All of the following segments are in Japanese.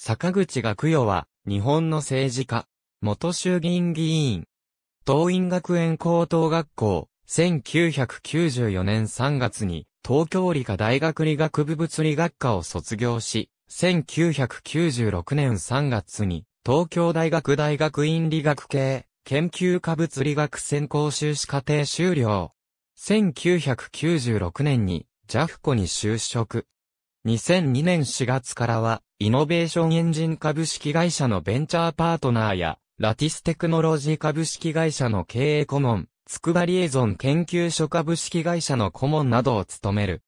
坂口学与は、日本の政治家、元衆議院議員、東院学園高等学校、1994年3月に、東京理科大学理学部物理学科を卒業し、1996年3月に、東京大学大学院理学系、研究科物理学専攻修士課程修了。1996年に JAFCO に就職。2002年4月からはイノベーションエンジン株式会社のベンチャーパートナーや、ラティステクノロジー株式会社の経営顧問、つくばリエゾン研究所株式会社の顧問などを務める。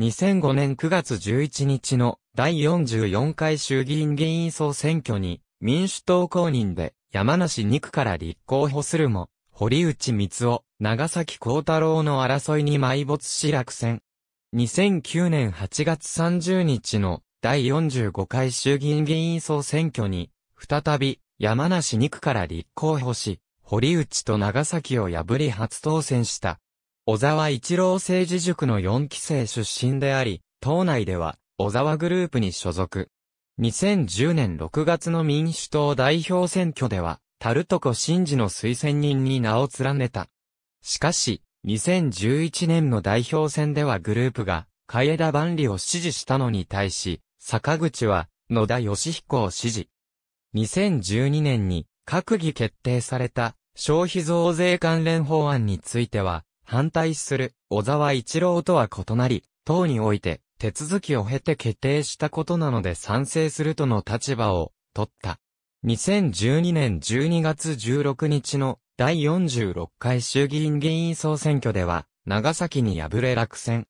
2005年9月11日の第44回衆議院議員総選挙に民主党公認で山梨2区から立候補するも、堀内光夫、長崎幸太郎の争いに埋没し落選。2009年8月30日の第45回衆議院議員総選挙に、再び、山梨2区から立候補し、堀内と長崎を破り初当選した。小沢一郎政治塾の4期生出身であり、党内では、小沢グループに所属。2010年6月の民主党代表選挙では、タルトコ真治の推薦人に名を連ねた。しかし、2011年の代表選ではグループが、カエダ万里を支持したのに対し、坂口は、野田義彦を支持。2012年に、閣議決定された、消費増税関連法案については、反対する、小沢一郎とは異なり、党において、手続きを経て決定したことなので賛成するとの立場を、取った。2012年12月16日の第46回衆議院議員総選挙では、長崎に敗れ落選。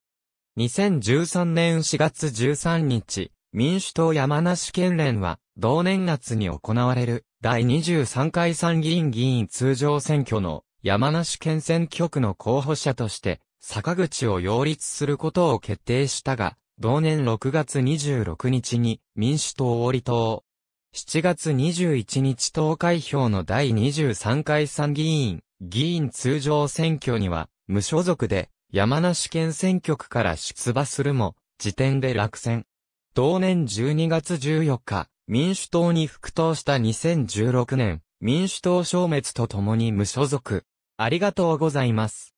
2013年4月13日、民主党山梨県連は、同年夏に行われる、第23回参議院議員通常選挙の、山梨県選挙区の候補者として、坂口を擁立することを決定したが、同年6月26日に、民主党を離党。7月21日投開票の第23回参議院、議員通常選挙には、無所属で、山梨県選挙区から出馬するも、時点で落選。同年12月14日、民主党に復党した2016年、民主党消滅とともに無所属。ありがとうございます。